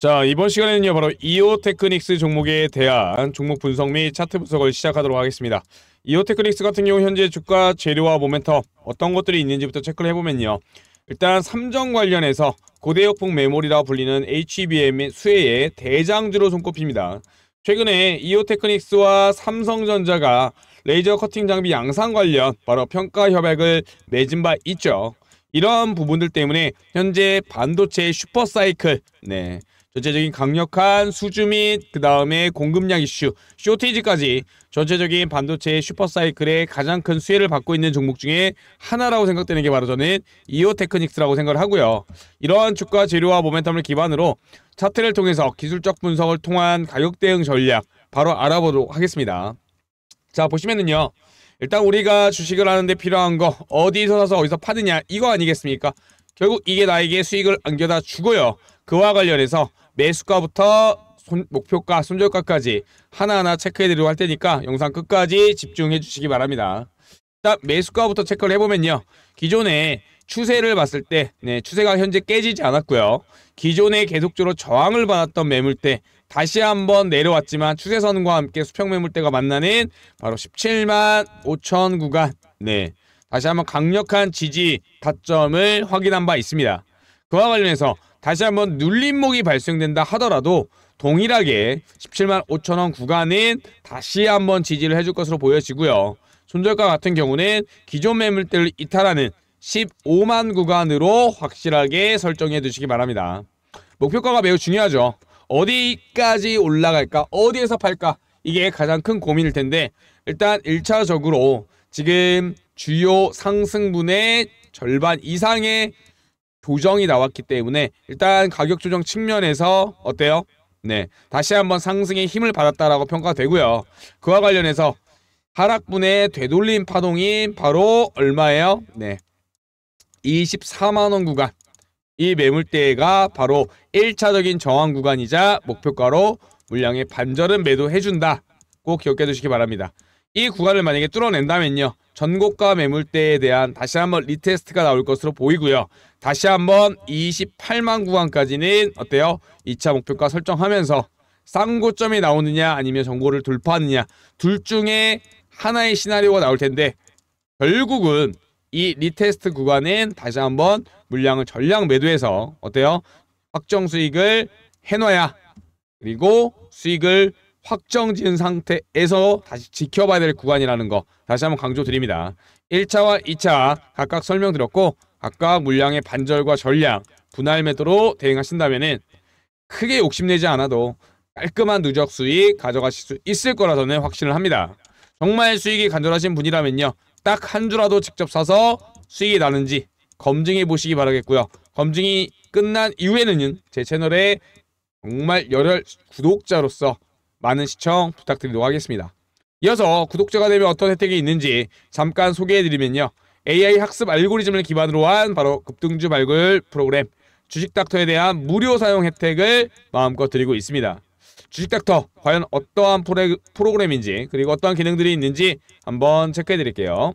자 이번 시간에는요 바로 이오테크닉스 종목에 대한 종목 분석 및 차트 분석을 시작하도록 하겠습니다. 이오테크닉스 같은 경우 현재 주가 재료와 모멘텀 어떤 것들이 있는지부터 체크를 해보면요. 일단 삼정 관련해서 고대역폭 메모리라 불리는 HBM e 수혜의 대장주로 손꼽힙니다. 최근에 이오테크닉스와 삼성전자가 레이저 커팅 장비 양산 관련 바로 평가 협약을 맺은 바 있죠. 이러한 부분들 때문에 현재 반도체 슈퍼사이클 네 전체적인 강력한 수주 및 그 다음에 공급량 이슈, 쇼티지까지 전체적인 반도체 슈퍼사이클의 가장 큰 수혜를 받고 있는 종목 중에 하나라고 생각되는 게 바로 저는 이오테크닉스라고 생각을 하고요. 이러한 주가 재료와 모멘텀을 기반으로 차트를 통해서 기술적 분석을 통한 가격 대응 전략 바로 알아보도록 하겠습니다. 자 보시면은요. 일단 우리가 주식을 하는데 필요한 거 어디서 사서 어디서 파느냐 이거 아니겠습니까? 결국 이게 나에게 수익을 안겨다 주고요. 그와 관련해서 매수가부터 손, 목표가, 손절가까지 하나하나 체크해드리고 할 테니까 영상 끝까지 집중해 주시기 바랍니다. 일단 매수가부터 체크를 해보면요. 기존에 추세를 봤을 때 네, 추세가 현재 깨지지 않았고요. 기존에 계속적으로 저항을 받았던 매물대 다시 한번 내려왔지만 추세선과 함께 수평 매물대가 만나는 바로 17만 5천 구간 네 다시 한번 강력한 지지 타점을 확인한 바 있습니다. 그와 관련해서 다시 한번 눌림목이 발생된다 하더라도 동일하게 17만 5천원 구간은 다시 한번 지지를 해줄 것으로 보여지고요. 손절가 같은 경우는 기존 매물대를 이탈하는 15만 구간으로 확실하게 설정해 두시기 바랍니다. 목표가가 매우 중요하죠. 어디까지 올라갈까? 어디에서 팔까? 이게 가장 큰 고민일 텐데 일단 1차적으로 지금 주요 상승분의 절반 이상의 조정이 나왔기 때문에 일단 가격 조정 측면에서 어때요? 네, 다시 한번 상승의 힘을 받았다라고 평가되고요. 그와 관련해서 하락분의 되돌림 파동이 바로 얼마예요? 네, 24만원 구간. 이 매물대가 바로 1차적인 저항 구간이자 목표가로 물량의 반절은 매도해준다. 꼭 기억해 두시기 바랍니다. 이 구간을 만약에 뚫어낸다면요. 전고가 매물대에 대한 다시 한번 리테스트가 나올 것으로 보이고요. 다시 한번 28만 구간까지는 어때요? 2차 목표가 설정하면서 쌍고점이 나오느냐 아니면 전고를 돌파하느냐 둘 중에 하나의 시나리오가 나올 텐데 결국은 이 리테스트 구간은 다시 한번 물량을 전량 매도해서 어때요? 확정 수익을 해놔야 그리고 수익을 확정 지은 상태에서 다시 지켜봐야 될 구간이라는 거 다시 한번 강조드립니다. 1차와 2차 각각 설명드렸고 각각 물량의 반절과 전량, 분할 매도로 대응하신다면 크게 욕심내지 않아도 깔끔한 누적 수익 가져가실 수 있을 거라 저는 확신을 합니다. 정말 수익이 간절하신 분이라면요. 딱 한 주라도 직접 사서 수익이 나는지 검증해 보시기 바라겠고요. 검증이 끝난 이후에는 제 채널에 정말 열혈 구독자로서 많은 시청 부탁드리도록 하겠습니다. 이어서 구독자가 되면 어떤 혜택이 있는지 잠깐 소개해드리면요. AI 학습 알고리즘을 기반으로 한 바로 급등주 발굴 프로그램 주식닥터에 대한 무료 사용 혜택을 마음껏 드리고 있습니다. 주식닥터 과연 어떠한 프로그램인지 그리고 어떠한 기능들이 있는지 한번 체크해드릴게요.